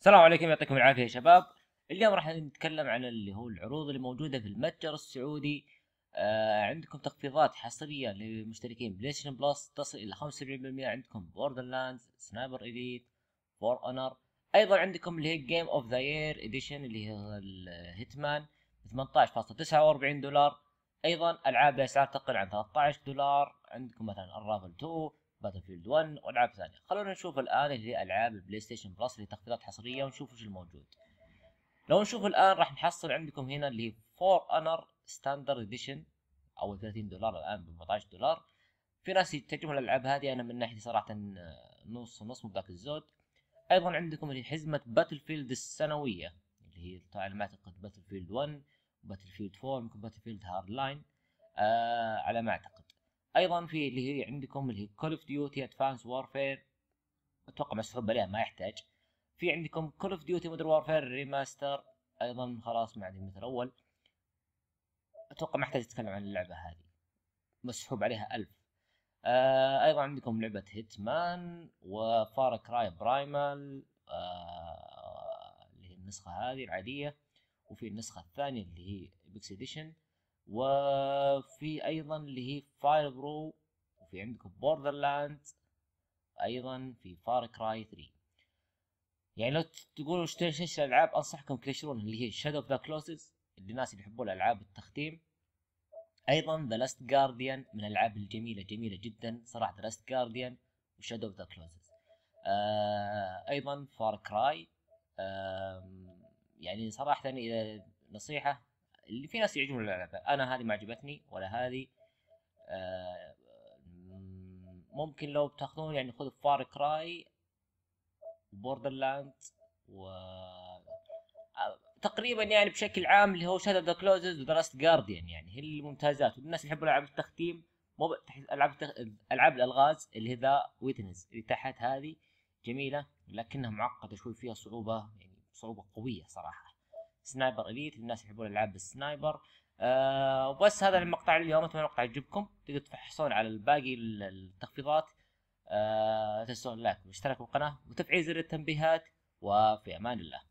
السلام عليكم يعطيكم العافيه يا شباب اليوم راح نتكلم عن اللي هو العروض اللي موجوده في المتجر السعودي آه عندكم تخفيضات حصريه لمشتركين بلاي ستيشن بلس تصل الى 75% عندكم بوردر لاندز سنايبر اليت فور اونر ايضا عندكم اللي هي جيم اوف ذا يير اديشن اللي هي الهيتمان 18.49 دولار ايضا العاب باسعار تقل عن 13 دولار عندكم مثلا الرافل 2 باتل فيلد 1 والعاب ثانيه خلونا نشوف الان اللي العاب البلاي ستيشن بلس اللي تخفيضات حصريه ونشوف وش الموجود لو نشوف الان راح نحصل عندكم هنا اللي هي فور انر ستاندرد اديشن او 30 دولار الان ب 14 دولار في ناس يتجهون الالعاب هذه انا من ناحيه صراحه نص نص مو ذاك الزود ايضا عندكم اللي حزمه باتل فيلد السنويه اللي هي طبعا ما اعتقد باتل فيلد 1 باتل فيلد 4 ممكن باتل فيلد هارد لاين آه على ما اعتقد ايضا في اللي هي عندكم اللي هي كول اوف ديوتي ادفانس وارفير اتوقع مسحوب عليها ما يحتاج في عندكم كول اوف ديوتي مودر وارفير ريماستر ايضا خلاص ما عندي مثل الاول اتوقع ما احتاج اتكلم عن اللعبه هذه مسحوب عليها ألف آه ايضا عندكم لعبه هيتمان وفار كراي برايمال آه اللي هي النسخه هذه العاديه وفي النسخه الثانيه اللي هي بيكس اديشن وفي ايضا اللي هي فاير برو وفي عندكم بوردر لاند ايضا في فار كراي 3 يعني لو تقولوا ايش الالعاب انصحكم تشترون اللي هي شادو اوف ذا كلوزز اللي الناس اللي يحبون العاب التختيم ايضا ذا لاست جارديان من الالعاب الجميله جميله جدا صراحه ذا لاست جارديان وشادو اوف ذا كلوزز ايضا فار كراي يعني صراحه اذا نصيحه اللي في ناس يعجبهم الالعاب انا هذه ما عجبتني ولا هذه آه، ممكن لو بتاخذون يعني خذوا فار كراي بوردر لاند و آه، تقريبا يعني بشكل عام اللي هو شادو ذا كلوزز ودراست جارديان يعني هي الممتازات والناس يحبوا العاب التختيم مو العاب العاب الالغاز اللي هي ذا ويتنز اللي تحت هذه جميله لكنها معقده شوي فيها صعوبه يعني صعوبه قويه صراحه سنايبر اليت الناس يحبون العاب بالسنايبر آه وبس هذا المقطع اليوم اتمنى المقطع يعجبكم تقدر تفحصون على الباقي التخفيضات آه تنسون لايك واشتراك بالقناه وتفعيل زر التنبيهات وفي امان الله